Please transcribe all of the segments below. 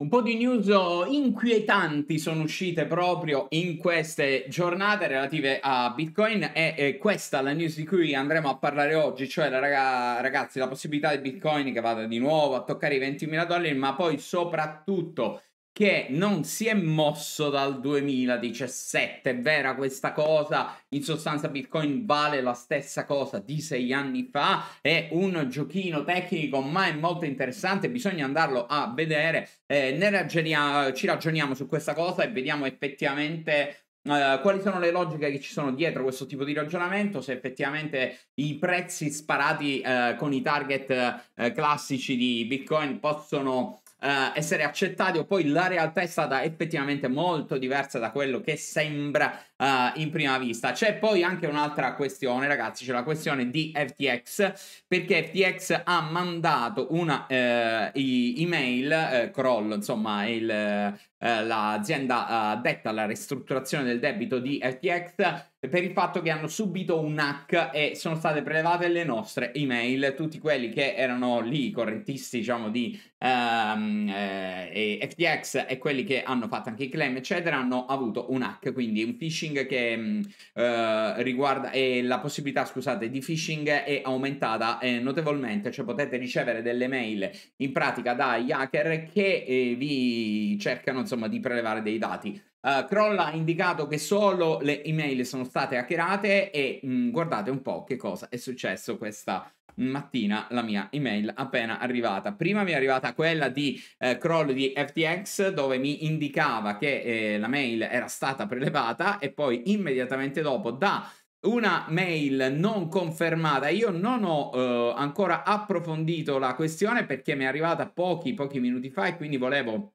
Un po' di news inquietanti sono uscite proprio in queste giornate relative a Bitcoin e, e questa è la news di cui andremo a parlare oggi, cioè la raga, ragazzi la possibilità di Bitcoin che vada di nuovo a toccare i 20.000 dollari, ma poi soprattutto che non si è mosso dal 2017, è vera questa cosa? In sostanza Bitcoin vale la stessa cosa di sei anni fa, è un giochino tecnico ma è molto interessante, bisogna andarlo a vedere, eh, ne ragioniamo, ci ragioniamo su questa cosa e vediamo effettivamente Uh, quali sono le logiche che ci sono dietro questo tipo di ragionamento? Se effettivamente i prezzi sparati uh, con i target uh, classici di Bitcoin possono eh, essere accettati o poi la realtà è stata effettivamente molto diversa da quello che sembra eh, in prima vista. C'è poi anche un'altra questione, ragazzi, c'è la questione di FTX, perché FTX ha mandato una eh, email, eh, crawl, insomma, il eh, l'azienda eh, detta alla ristrutturazione del debito di FTX per il fatto che hanno subito un hack e sono state prelevate le nostre email, tutti quelli che erano lì correttisti diciamo di ehm, eh, FTX e quelli che hanno fatto anche i claim eccetera hanno avuto un hack, quindi un phishing che mh, mm, eh, riguarda e la possibilità scusate di phishing è aumentata eh, notevolmente, cioè potete ricevere delle mail in pratica dagli hacker che eh, vi cercano insomma di prelevare dei dati. Uh, Kroll ha indicato che solo le email sono state hackerate e mh, mm, guardate un po' che cosa è successo questa mattina la mia email appena arrivata. Prima mi è arrivata quella di eh, crawl di FTX dove mi indicava che eh, la mail era stata prelevata e poi immediatamente dopo da una mail non confermata. Io non ho eh, ancora approfondito la questione perché mi è arrivata pochi pochi minuti fa e quindi volevo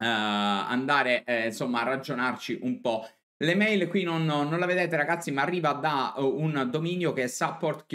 uh, andare eh, insomma a ragionarci un po'. Le mail qui non, non, la vedete ragazzi ma arriva da eh, un dominio che è support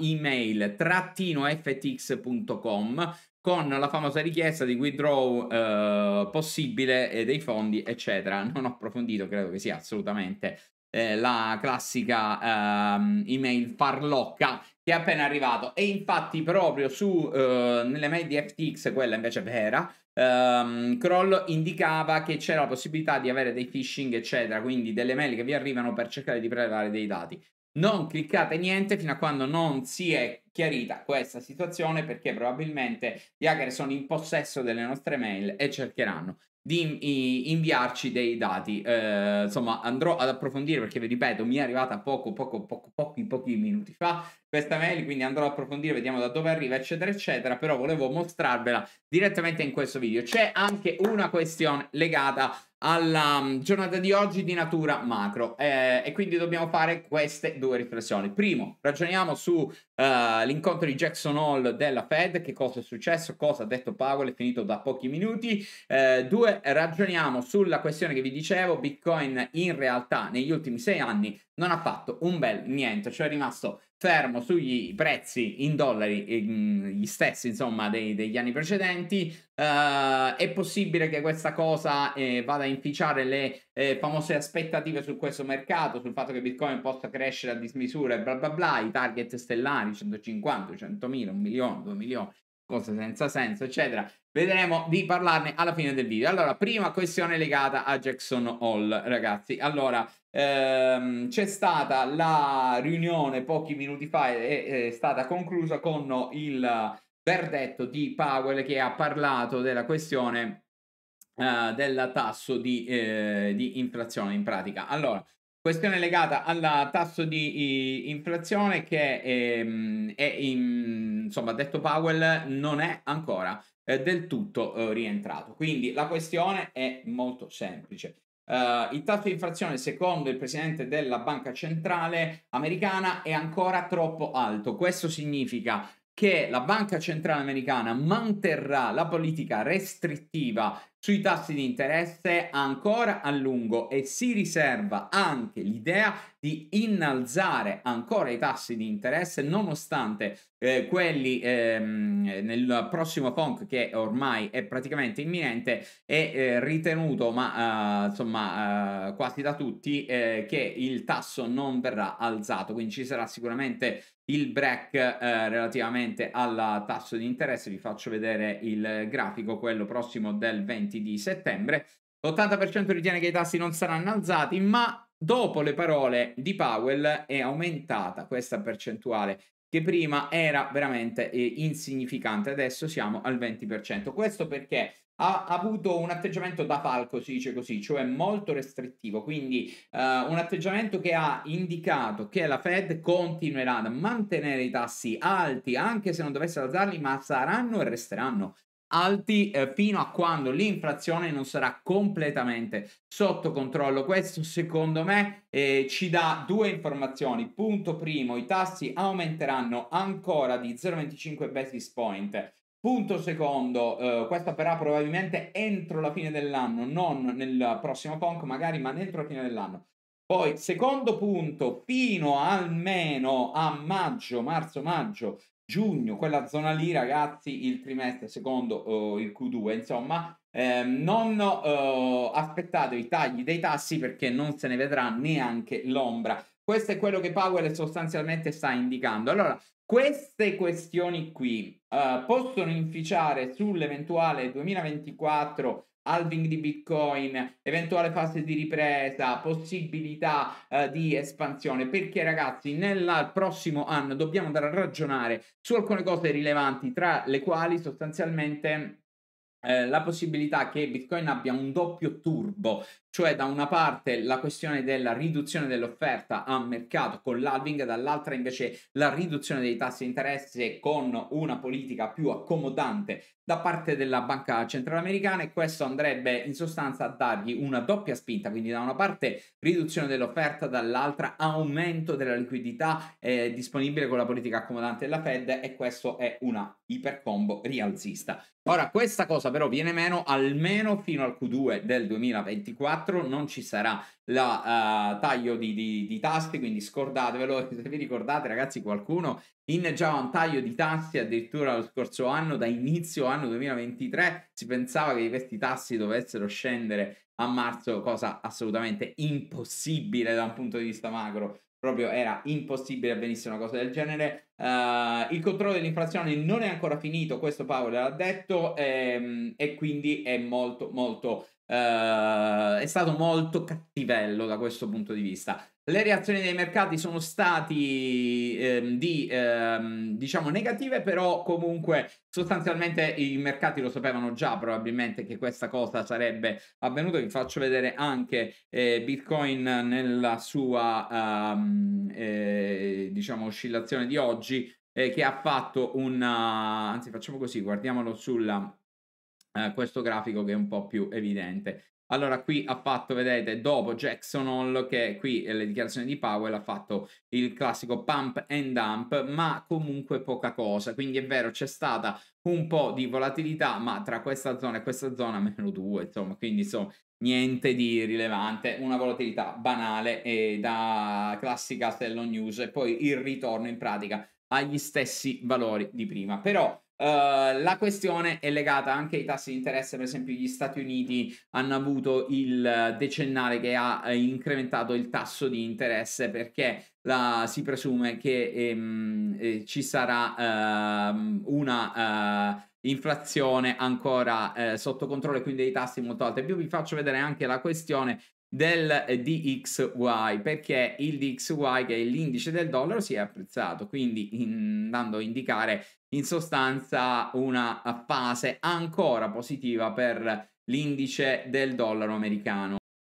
email ftx.com con la famosa richiesta di withdraw eh, possibile eh, dei fondi eccetera. Non ho approfondito, credo che sia assolutamente eh, la classica ehm, email farlocca che è appena arrivato e infatti proprio su eh, nelle mail di FTX quella invece vera Um, Kroll indicava che c'era la possibilità di avere dei phishing, eccetera, quindi delle mail che vi arrivano per cercare di prelevare dei dati. Non cliccate niente fino a quando non si è chiarita questa situazione perché probabilmente gli hacker sono in possesso delle nostre mail e cercheranno di inviarci dei dati. Eh, insomma, andrò ad approfondire perché vi ripeto, mi è arrivata poco, poco, poco, pochi, pochi minuti fa questa mail, quindi andrò ad approfondire, vediamo da dove arriva, eccetera, eccetera. Però volevo mostrarvela direttamente in questo video. C'è anche una questione legata alla mm, giornata di oggi di natura macro eh, e quindi dobbiamo fare queste due riflessioni. Primo, ragioniamo sull'incontro eh, uh, di Jackson Hall della Fed, che cosa è successo, cosa ha detto Powell, è finito da pochi minuti. Eh, due, ragioniamo sulla questione che vi dicevo, Bitcoin in realtà negli ultimi sei anni non ha fatto un bel niente, cioè è rimasto fermo sugli prezzi in dollari, mm, gli stessi insomma dei, degli anni precedenti, uh, è possibile che questa cosa eh, vada a inficiare le eh, famose aspettative su questo mercato, sul fatto che Bitcoin possa crescere a dismisura e bla bla bla, i target stellari 150, 100.000, 1 milione, 2 milioni, cose senza senso, eccetera. Vedremo di parlarne alla fine del video. Allora, prima questione legata a Jackson Hall, ragazzi. Allora, ehm, c'è stata la riunione pochi minuti fa e è, è stata conclusa con il verdetto di Powell che ha parlato della questione Uh, del tasso di, eh, di, inflazione in pratica. Allora, Questione legata al tasso di inflazione che ehm, è, in, insomma, detto Powell, non è ancora eh, del tutto eh, rientrato. Quindi la questione è molto semplice. Uh, il tasso di inflazione, secondo il presidente della banca centrale americana, è ancora troppo alto. Questo significa che la Banca Centrale Americana manterrà la politica restrittiva sui tassi di interesse ancora a lungo e si riserva anche l'idea di innalzare ancora i tassi di interesse nonostante eh, quelli ehm, nel prossimo FONC che ormai è praticamente imminente è eh, ritenuto ma eh, insomma eh, quasi da tutti eh, che il tasso non verrà alzato quindi ci sarà sicuramente il break eh, relativamente al tasso di interesse, vi faccio vedere il grafico, quello prossimo del 20 di settembre. L'80% ritiene che i tassi non saranno alzati, ma dopo le parole di Powell è aumentata questa percentuale che prima era veramente eh, insignificante, adesso siamo al 20%. Questo perché ha avuto un atteggiamento da falco, si dice così, cioè molto restrittivo, quindi uh, un atteggiamento che ha indicato che la Fed continuerà a mantenere i tassi alti anche se non dovesse alzarli, ma saranno e resteranno alti eh, fino a quando l'inflazione non sarà completamente sotto controllo. Questo secondo me eh, ci dà due informazioni. Punto primo, i tassi aumenteranno ancora di 0,25 basis point Punto secondo, eh, questo avverrà probabilmente entro la fine dell'anno, non nel prossimo PONC magari, ma entro la fine dell'anno. Poi, secondo punto, fino almeno a maggio, marzo, maggio, giugno, quella zona lì, ragazzi, il trimestre secondo, eh, il Q2, insomma, eh, non eh, aspettate i tagli dei tassi perché non se ne vedrà neanche l'ombra. Questo è quello che Powell sostanzialmente sta indicando. Allora, queste questioni qui uh, possono inficiare sull'eventuale 2024 halving di Bitcoin, eventuale fase di ripresa, possibilità uh, di espansione, perché ragazzi nel prossimo anno dobbiamo andare a ragionare su alcune cose rilevanti, tra le quali sostanzialmente eh, la possibilità che Bitcoin abbia un doppio turbo, cioè da una parte la questione della riduzione dell'offerta a mercato con l'alving, dall'altra invece la riduzione dei tassi di interesse con una politica più accomodante da parte della banca centrale americana e questo andrebbe in sostanza a dargli una doppia spinta, quindi da una parte riduzione dell'offerta, dall'altra aumento della liquidità eh, disponibile con la politica accomodante della Fed e questo è una ipercombo rialzista. Ora questa cosa però viene meno almeno fino al Q2 del 2024 4 non ci sarà la uh, taglio di, di, di, tasti, quindi scordatevelo, se vi ricordate ragazzi qualcuno inneggiava un taglio di tasti addirittura lo scorso anno, da inizio anno 2023, si pensava che questi tassi dovessero scendere a marzo, cosa assolutamente impossibile da un punto di vista macro, proprio era impossibile avvenisse una cosa del genere. Uh, il controllo dell'inflazione non è ancora finito, questo Paolo l'ha detto, ehm, e quindi è molto molto eh, è stato molto cattivello da questo punto di vista. Le reazioni dei mercati sono state ehm, di, ehm, diciamo negative, però comunque sostanzialmente i mercati lo sapevano già probabilmente che questa cosa sarebbe avvenuta. Vi faccio vedere anche eh, Bitcoin nella sua ehm, eh, diciamo oscillazione di oggi eh, che ha fatto un anzi facciamo così, guardiamolo sulla eh, questo grafico che è un po' più evidente. Allora, qui ha fatto, vedete, dopo Jackson Hall, che qui le dichiarazioni di Powell ha fatto il classico pump and dump, ma comunque poca cosa. Quindi è vero, c'è stata un po' di volatilità, ma tra questa zona e questa zona meno 2, insomma, quindi insomma, niente di rilevante, una volatilità banale e da classica Stellon News e poi il ritorno in pratica agli stessi valori di prima. Però eh, la questione è legata anche ai tassi di interesse, per esempio gli Stati Uniti hanno avuto il decennale che ha eh, incrementato il tasso di interesse perché la, si presume che ehm, eh, ci sarà ehm, una... Eh, inflazione ancora eh, sotto controllo e quindi dei tassi molto alti. Più vi faccio vedere anche la questione del DXY perché il DXY che è l'indice del dollaro si è apprezzato quindi andando a indicare in sostanza una fase ancora positiva per l'indice del dollaro americano.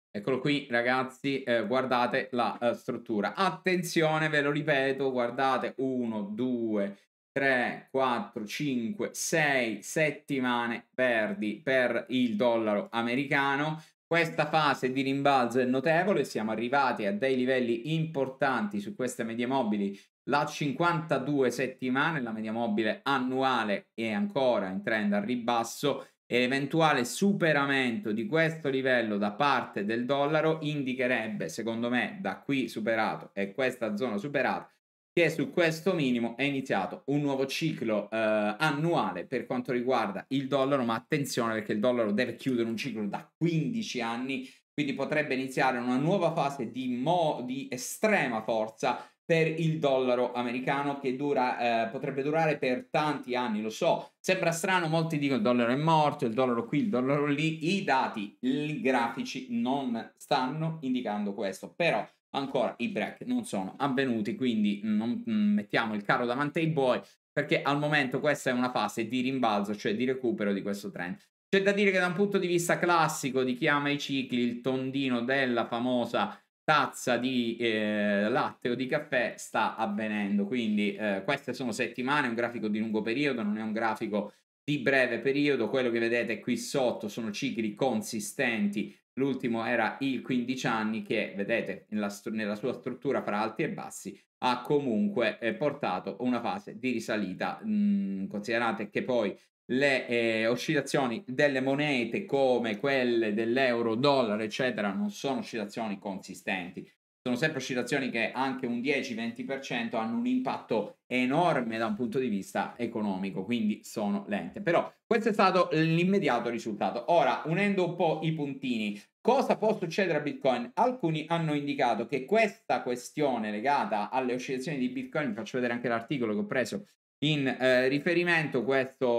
Eccolo qui ragazzi, eh, guardate la eh, struttura. Attenzione, ve lo ripeto, guardate 1, 2, 3, 4, 5, 6 settimane perdi per il dollaro americano. Questa fase di rimbalzo è notevole, siamo arrivati a dei livelli importanti su queste medie mobili la 52 settimane, la media mobile annuale è ancora in trend al ribasso e l'eventuale superamento di questo livello da parte del dollaro indicherebbe, secondo me, da qui superato e questa zona superata, che su questo minimo è iniziato un nuovo ciclo eh, annuale per quanto riguarda il dollaro, ma attenzione perché il dollaro deve chiudere un ciclo da 15 anni, quindi potrebbe iniziare una nuova fase di, mo- di estrema forza per il dollaro americano che dura, eh, potrebbe durare per tanti anni, lo so. Sembra strano, molti dicono il dollaro è morto, il dollaro qui, il dollaro lì. I dati i grafici non stanno indicando questo, però ancora i break non sono avvenuti, quindi non mm, mettiamo il carro davanti ai buoi perché al momento questa è una fase di rimbalzo, cioè di recupero di questo trend. C'è da dire che da un punto di vista classico di chi ama i cicli, il tondino della famosa tazza di eh, latte o di caffè sta avvenendo. Quindi eh, queste sono settimane, è un grafico di lungo periodo, non è un grafico di breve periodo. Quello che vedete qui sotto sono cicli consistenti. L'ultimo era il 15 anni che, vedete, nella, nella sua struttura fra alti e bassi ha comunque eh, portato una fase di risalita. Mm, considerate che poi le eh, oscillazioni delle monete come quelle dell'euro, dollaro, eccetera, non sono oscillazioni consistenti. Sono sempre oscillazioni che anche un 10-20% hanno un impatto enorme da un punto di vista economico, quindi sono lente. Però questo è stato l'immediato risultato. Ora, unendo un po' i puntini, cosa può succedere a Bitcoin? Alcuni hanno indicato che questa questione legata alle oscillazioni di Bitcoin, vi faccio vedere anche l'articolo che ho preso in eh, riferimento questo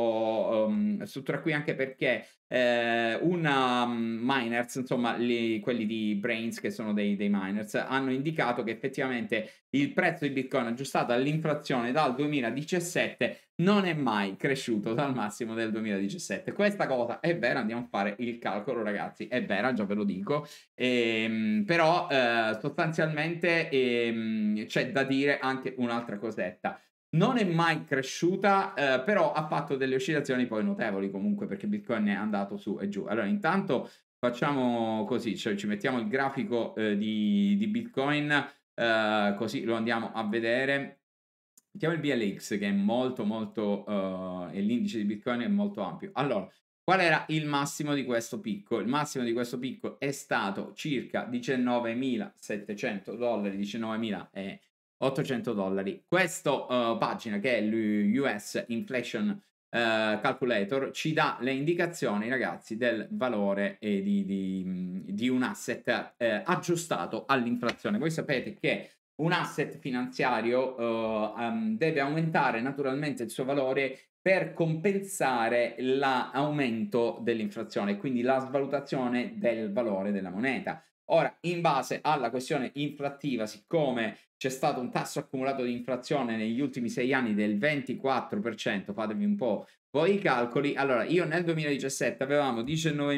um, ehm, struttura qui anche perché eh, una um, miners, insomma li, quelli di Brains che sono dei, dei miners, hanno indicato che effettivamente il prezzo di Bitcoin aggiustato all'inflazione dal 2017 non è mai cresciuto dal massimo del 2017. Questa cosa è vera, andiamo a fare il calcolo ragazzi, è vera, già ve lo dico, ehm, però eh, sostanzialmente ehm, c'è da dire anche un'altra cosetta non è mai cresciuta, eh, però ha fatto delle oscillazioni poi notevoli comunque perché Bitcoin è andato su e giù. Allora, intanto facciamo così, cioè ci mettiamo il grafico eh, di, di, Bitcoin, eh, così lo andiamo a vedere. Mettiamo il BLX che è molto molto, eh, l'indice di Bitcoin è molto ampio. Allora, qual era il massimo di questo picco? Il massimo di questo picco è stato circa 19.700 dollari, 19.000 e... 800 dollari. Questa uh, eh, pagina che è l'US Inflation uh, Calculator ci dà le indicazioni, ragazzi, del valore eh, di, di, di, un asset eh, aggiustato all'inflazione. Voi sapete che un asset finanziario uh, um, deve aumentare naturalmente il suo valore per compensare l'aumento dell'inflazione, quindi la svalutazione del valore della moneta. Ora, in base alla questione inflattiva, siccome c'è stato un tasso accumulato di inflazione negli ultimi sei anni del 24%, fatemi un po' voi i calcoli, allora io nel 2017 avevamo 19.800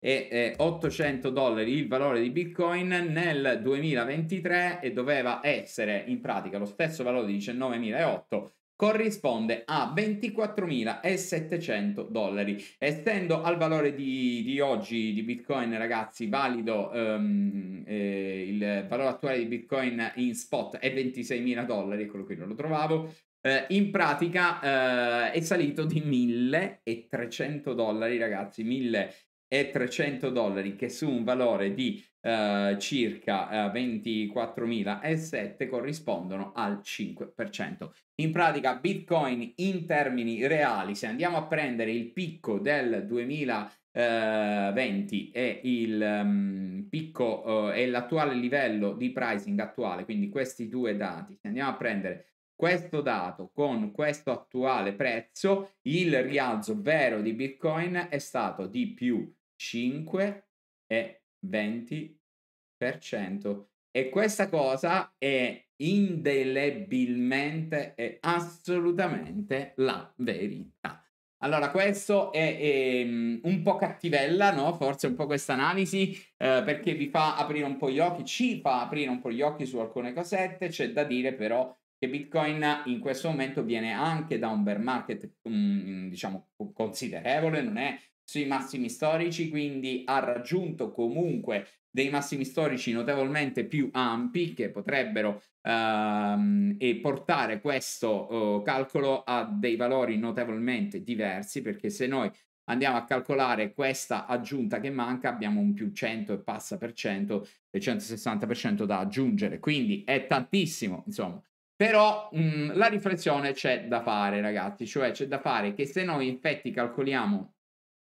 eh, dollari il valore di Bitcoin, nel 2023 doveva essere in pratica lo stesso valore di 19.800 corrisponde a 24.700 dollari. estendo al valore di, di oggi di Bitcoin, ragazzi, valido um, eh, il valore attuale di Bitcoin in spot è 26.000 dollari, eccolo qui, non lo trovavo. Eh, in pratica eh, è salito di 1.300 dollari, ragazzi, 1.300 dollari che su un valore di eh, circa eh, circa e 24.007 corrispondono al 5%. In pratica Bitcoin in termini reali, se andiamo a prendere il picco del 2020 e il um, picco eh, e l'attuale livello di pricing attuale, quindi questi due dati, se andiamo a prendere questo dato con questo attuale prezzo, il rialzo vero di Bitcoin è stato di più 5 e 20%. E questa cosa è indelebilmente e assolutamente la verità. Allora, questo è, è ehm, un po' cattivella, no? Forse un po' questa analisi, eh, perché vi fa aprire un po' gli occhi, ci fa aprire un po' gli occhi su alcune cosette. C'è da dire però che Bitcoin in questo momento viene anche da un bear market, um, diciamo, considerevole, non è sui massimi storici, quindi ha raggiunto comunque dei massimi storici notevolmente più ampi che potrebbero ehm, e portare questo eh, calcolo a dei valori notevolmente diversi perché se noi andiamo a calcolare questa aggiunta che manca abbiamo un più 100 e passa per cento e 160 per cento da aggiungere quindi è tantissimo insomma però mh, mhmm, la riflessione c'è da fare ragazzi cioè c'è da fare che se noi in effetti calcoliamo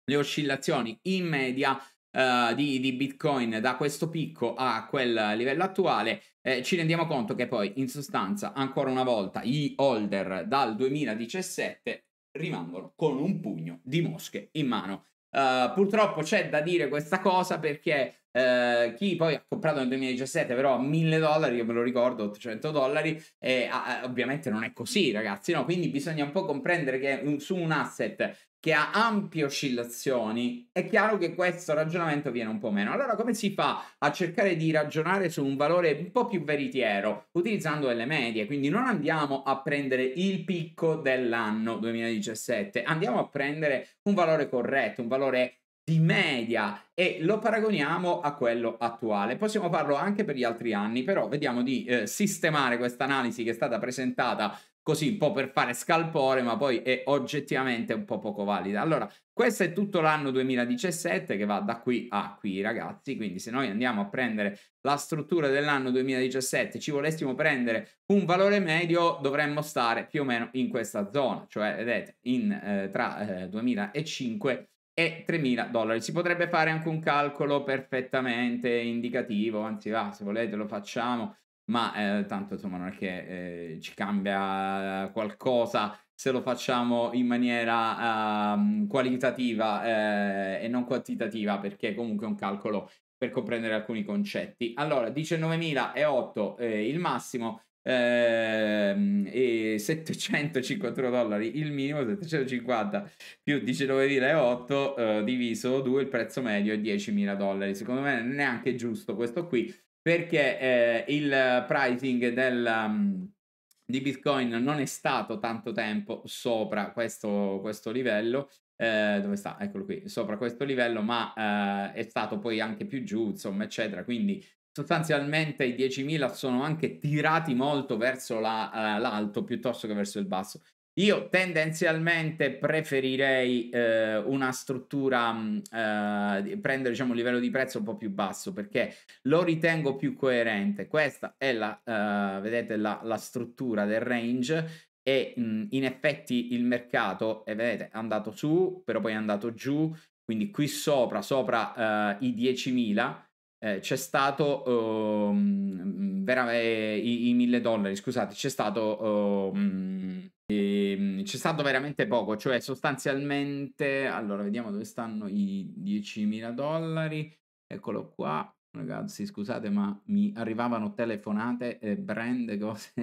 le oscillazioni in media Uh, di, di, Bitcoin da questo picco a quel livello attuale, eh, ci rendiamo conto che poi in sostanza ancora una volta i holder dal 2017 rimangono con un pugno di mosche in mano. Uh, purtroppo c'è da dire questa cosa perché uh, chi poi ha comprato nel 2017 però a 1000 dollari, io me lo ricordo 800 dollari, eh, ovviamente non è così ragazzi, no? quindi bisogna un po' comprendere che un, su un asset che ha ampie oscillazioni, è chiaro che questo ragionamento viene un po' meno. Allora come si fa a cercare di ragionare su un valore un po' più veritiero? Utilizzando delle medie, quindi non andiamo a prendere il picco dell'anno 2017, andiamo a prendere un valore corretto, un valore di media e lo paragoniamo a quello attuale. Possiamo farlo anche per gli altri anni, però vediamo di eh, sistemare questa analisi che è stata presentata così un po' per fare scalpore, ma poi è oggettivamente un po' poco valida. Allora, questo è tutto l'anno 2017 che va da qui a qui, ragazzi. Quindi, se noi andiamo a prendere la struttura dell'anno 2017, ci volessimo prendere un valore medio, dovremmo stare più o meno in questa zona, cioè vedete, in, eh, tra eh, 2005 e 3.000 dollari. Si potrebbe fare anche un calcolo perfettamente indicativo, anzi va, se volete lo facciamo ma eh, tanto insomma non è che eh, ci cambia qualcosa se lo facciamo in maniera um, qualitativa eh, e non quantitativa perché comunque è un calcolo per comprendere alcuni concetti. Allora, 19.008 eh, il massimo ehm, e 751 dollari il minimo, 750 più 19.008 eh, diviso 2 il prezzo medio è 10.000 dollari. Secondo me non è neanche giusto questo qui perché eh, il pricing del, mm, di Bitcoin non è stato tanto tempo sopra questo, questo livello. Eh, dove sta? Eccolo qui, sopra questo livello, ma eh, è stato poi anche più giù, insomma, eccetera. Quindi sostanzialmente i 10.000 sono anche tirati molto verso la, uh, l'alto piuttosto che verso il basso. Io tendenzialmente preferirei eh, una struttura, mm, eh, prendere diciamo, un livello di prezzo un po' più basso perché lo ritengo più coerente. Questa è la, eh, vedete, la, la, struttura del range e mh, mm, in effetti il mercato, è, vedete, è andato su, però poi è andato giù, quindi qui sopra, sopra eh, i 10.000. Eh, c'è stato um, vera- eh, i, i 1000 dollari, scusate, c'è stato um, e, ehm, c'è stato veramente poco, cioè sostanzialmente, allora vediamo dove stanno i 10.000 dollari, eccolo qua, ragazzi scusate ma mi arrivavano telefonate, eh, brand, cose,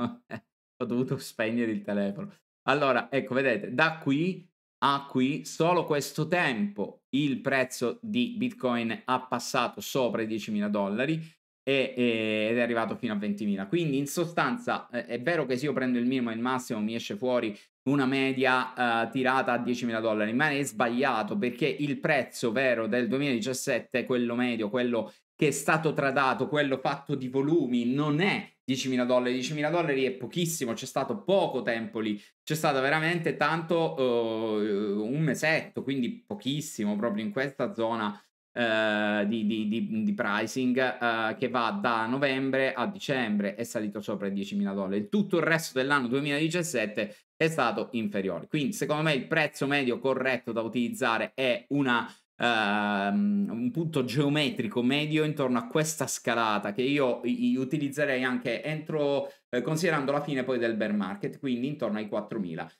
ho dovuto spegnere il telefono. Allora, ecco, vedete, da qui a qui, solo questo tempo, il prezzo di Bitcoin ha passato sopra i 10.000 dollari, e, e, ed è arrivato fino a 20.000. Quindi in sostanza eh, è vero che se io prendo il minimo e il massimo mi esce fuori una media eh, tirata a 10.000 dollari, ma è sbagliato perché il prezzo vero del 2017, quello medio, quello che è stato tradato, quello fatto di volumi, non è 10.000 dollari. 10.000 dollari è pochissimo, c'è stato poco tempo lì, c'è stato veramente tanto uh, un mesetto, quindi pochissimo proprio in questa zona Uh, di, di, di, di, pricing uh, che va da novembre a dicembre è salito sopra i 10.000 dollari. Tutto il resto dell'anno 2017 è stato inferiore. Quindi, secondo me, il prezzo medio corretto da utilizzare è una uh, un punto geometrico medio intorno a questa scalata che io utilizzerei anche entro, eh, considerando la fine poi del bear market, quindi intorno ai 4.000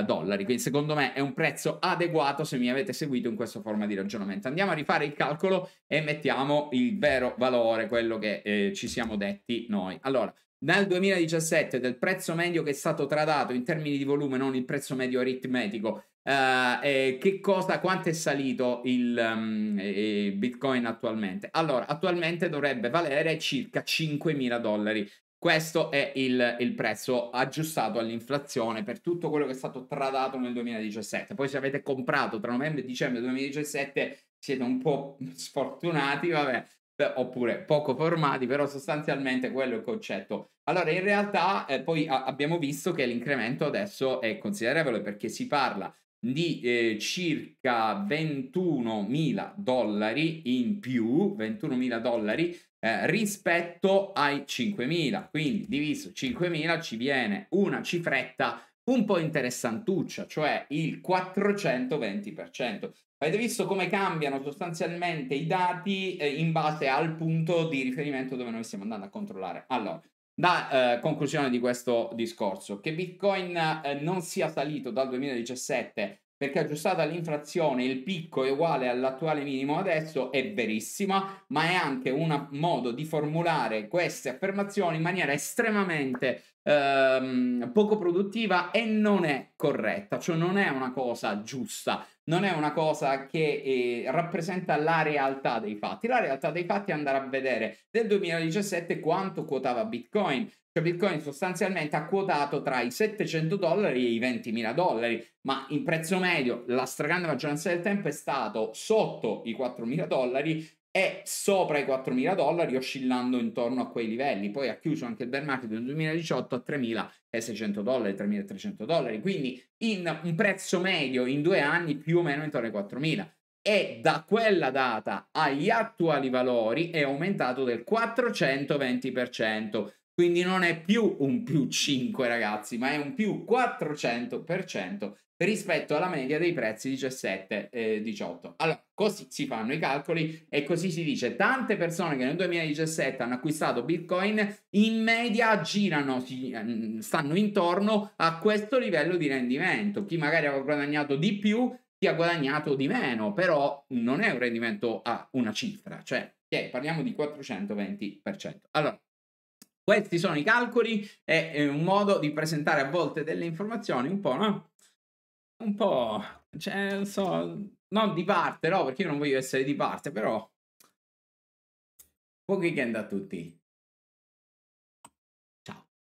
eh, dollari. Quindi secondo me è un prezzo adeguato se mi avete seguito in questa forma di ragionamento. Andiamo a rifare il calcolo e mettiamo il vero valore, quello che eh, ci siamo detti noi. Allora, dal 2017 del prezzo medio che è stato tradato in termini di volume, non il prezzo medio aritmetico, Uh, eh, che cosa, quanto è salito il um, eh, Bitcoin attualmente? Allora, attualmente dovrebbe valere circa 5.000 dollari. Questo è il, il, prezzo aggiustato all'inflazione per tutto quello che è stato tradato nel 2017. Poi se avete comprato tra novembre e dicembre 2017 siete un po' sfortunati, vabbè, oppure poco formati, però sostanzialmente quello è il concetto. Allora, in realtà eh, poi a- abbiamo visto che l'incremento adesso è considerevole perché si parla di eh, circa 21.000 dollari in più, 21 dollari eh, rispetto ai 5.000, Quindi diviso 5.000 ci viene una cifretta un po' interessantuccia, cioè il 420%. Avete visto come cambiano sostanzialmente i dati eh, in base al punto di riferimento dove noi stiamo andando a controllare. Allora, da eh, conclusione di questo discorso, che Bitcoin eh, non sia salito dal 2017 perché aggiustata l'inflazione il picco è uguale all'attuale minimo adesso è verissima, ma è anche un modo di formulare queste affermazioni in maniera estremamente ehm, poco produttiva e non è corretta, cioè non è una cosa giusta, non è una cosa che eh, rappresenta la realtà dei fatti. La realtà dei fatti è andare a vedere nel 2017 quanto quotava Bitcoin, cioè Bitcoin sostanzialmente ha quotato tra i 700 dollari e i 20.000 dollari, ma in prezzo medio la stragrande maggioranza del tempo è stato sotto i 4.000 dollari è sopra i 4.000 dollari, oscillando intorno a quei livelli. Poi ha chiuso anche il bear market del 2018 a 3.600 dollari, 3.300 dollari, quindi in un prezzo medio in due anni più o meno intorno ai 4.000. E da quella data agli attuali valori è aumentato del 420%. Quindi non è più un più 5 ragazzi, ma è un più 400% rispetto alla media dei prezzi 17-18. Eh, allora, così si fanno i calcoli e così si dice tante persone che nel 2017 hanno acquistato Bitcoin in media girano, si, ehm, stanno intorno a questo livello di rendimento. Chi magari ha guadagnato di più, chi ha guadagnato di meno, però non è un rendimento a una cifra, cioè okay, parliamo di 420%. Allora, questi sono i calcoli, è, è eh, un modo di presentare a volte delle informazioni un po', no? un po', cioè, non so, non di parte, no, perché io non voglio essere di parte, però buon weekend a tutti.